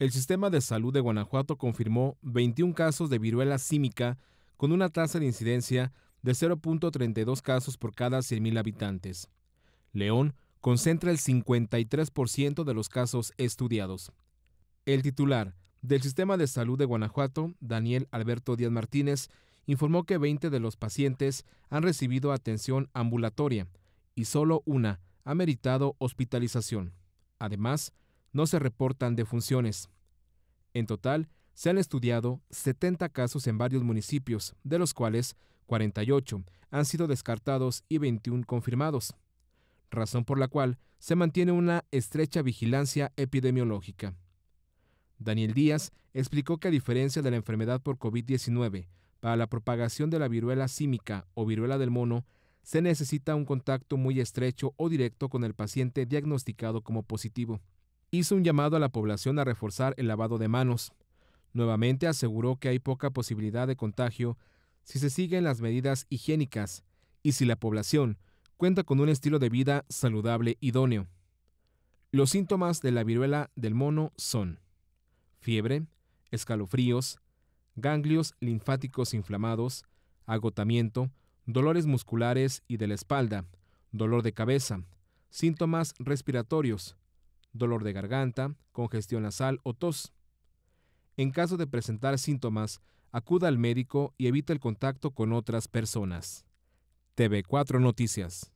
El sistema de salud de Guanajuato confirmó 21 casos de viruela símica con una tasa de incidencia de 0.32 casos por cada 100.000 habitantes. León concentra el 53% de los casos estudiados. El titular del Sistema de Salud de Guanajuato, Daniel Alberto Díaz Martínez, informó que 20 de los pacientes han recibido atención ambulatoria y solo una ha meritado hospitalización. Además, no se reportan defunciones. En total, se han estudiado 70 casos en varios municipios, de los cuales 48 han sido descartados y 21 confirmados, razón por la cual se mantiene una estrecha vigilancia epidemiológica. Daniel Díaz explicó que a diferencia de la enfermedad por COVID-19, para la propagación de la viruela símica o viruela del mono, se necesita un contacto muy estrecho o directo con el paciente diagnosticado como positivo hizo un llamado a la población a reforzar el lavado de manos. Nuevamente aseguró que hay poca posibilidad de contagio si se siguen las medidas higiénicas y si la población cuenta con un estilo de vida saludable idóneo. Los síntomas de la viruela del mono son fiebre, escalofríos, ganglios linfáticos inflamados, agotamiento, dolores musculares y de la espalda, dolor de cabeza, síntomas respiratorios, dolor de garganta, congestión nasal o tos. En caso de presentar síntomas, acuda al médico y evita el contacto con otras personas. TV4 Noticias.